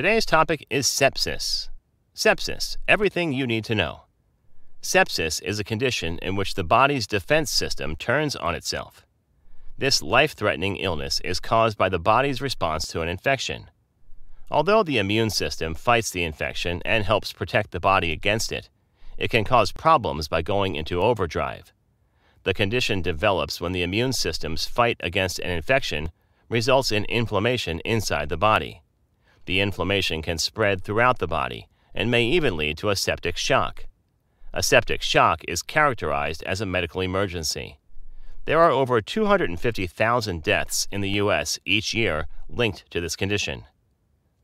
Today's topic is sepsis. Sepsis, everything you need to know. Sepsis is a condition in which the body's defense system turns on itself. This life threatening illness is caused by the body's response to an infection. Although the immune system fights the infection and helps protect the body against it, it can cause problems by going into overdrive. The condition develops when the immune system's fight against an infection results in inflammation inside the body. The inflammation can spread throughout the body and may even lead to a septic shock. A septic shock is characterized as a medical emergency. There are over 250,000 deaths in the U.S. each year linked to this condition.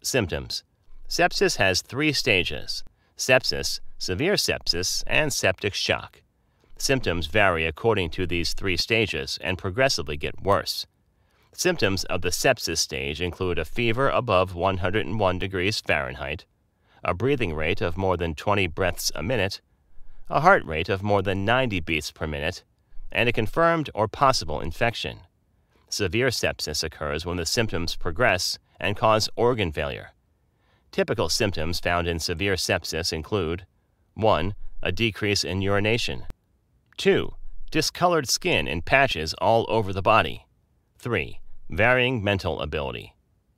Symptoms Sepsis has three stages sepsis, severe sepsis, and septic shock. Symptoms vary according to these three stages and progressively get worse. Symptoms of the sepsis stage include a fever above 101 degrees Fahrenheit, a breathing rate of more than 20 breaths a minute, a heart rate of more than 90 beats per minute, and a confirmed or possible infection. Severe sepsis occurs when the symptoms progress and cause organ failure. Typical symptoms found in severe sepsis include 1. A decrease in urination, 2. Discolored skin in patches all over the body, 3 varying mental ability.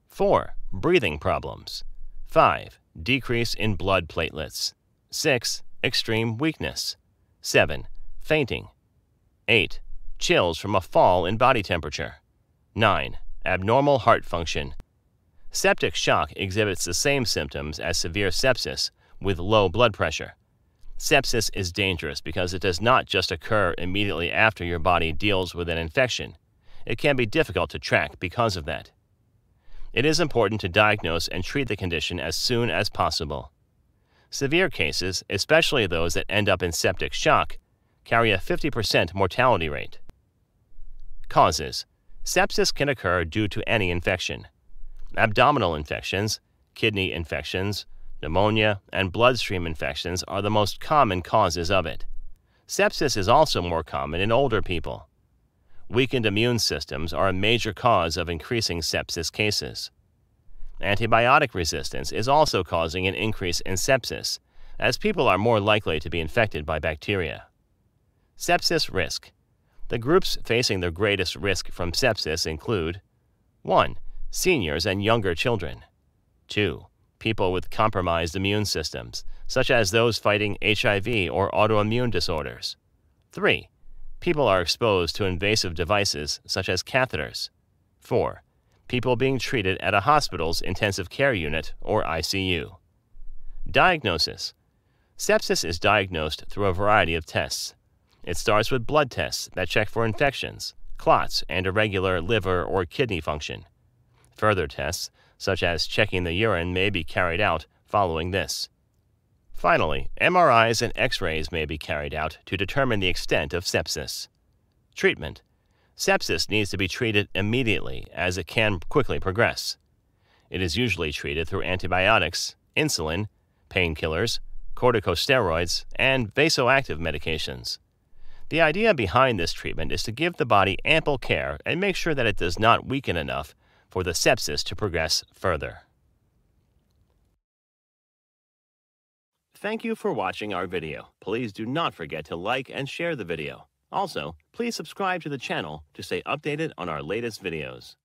4. Breathing problems. 5. Decrease in blood platelets. 6. Extreme weakness. 7. Fainting. 8. Chills from a fall in body temperature. 9. Abnormal heart function. Septic shock exhibits the same symptoms as severe sepsis with low blood pressure. Sepsis is dangerous because it does not just occur immediately after your body deals with an infection it can be difficult to track because of that. It is important to diagnose and treat the condition as soon as possible. Severe cases, especially those that end up in septic shock, carry a 50% mortality rate. Causes Sepsis can occur due to any infection. Abdominal infections, kidney infections, pneumonia, and bloodstream infections are the most common causes of it. Sepsis is also more common in older people weakened immune systems are a major cause of increasing sepsis cases. Antibiotic resistance is also causing an increase in sepsis, as people are more likely to be infected by bacteria. Sepsis risk. The groups facing the greatest risk from sepsis include 1. Seniors and younger children. 2. People with compromised immune systems, such as those fighting HIV or autoimmune disorders. 3 People are exposed to invasive devices such as catheters. 4. People being treated at a hospital's intensive care unit or ICU. Diagnosis Sepsis is diagnosed through a variety of tests. It starts with blood tests that check for infections, clots, and irregular liver or kidney function. Further tests, such as checking the urine, may be carried out following this. Finally, MRIs and x-rays may be carried out to determine the extent of sepsis. Treatment. Sepsis needs to be treated immediately as it can quickly progress. It is usually treated through antibiotics, insulin, painkillers, corticosteroids, and vasoactive medications. The idea behind this treatment is to give the body ample care and make sure that it does not weaken enough for the sepsis to progress further. Thank you for watching our video. Please do not forget to like and share the video. Also, please subscribe to the channel to stay updated on our latest videos.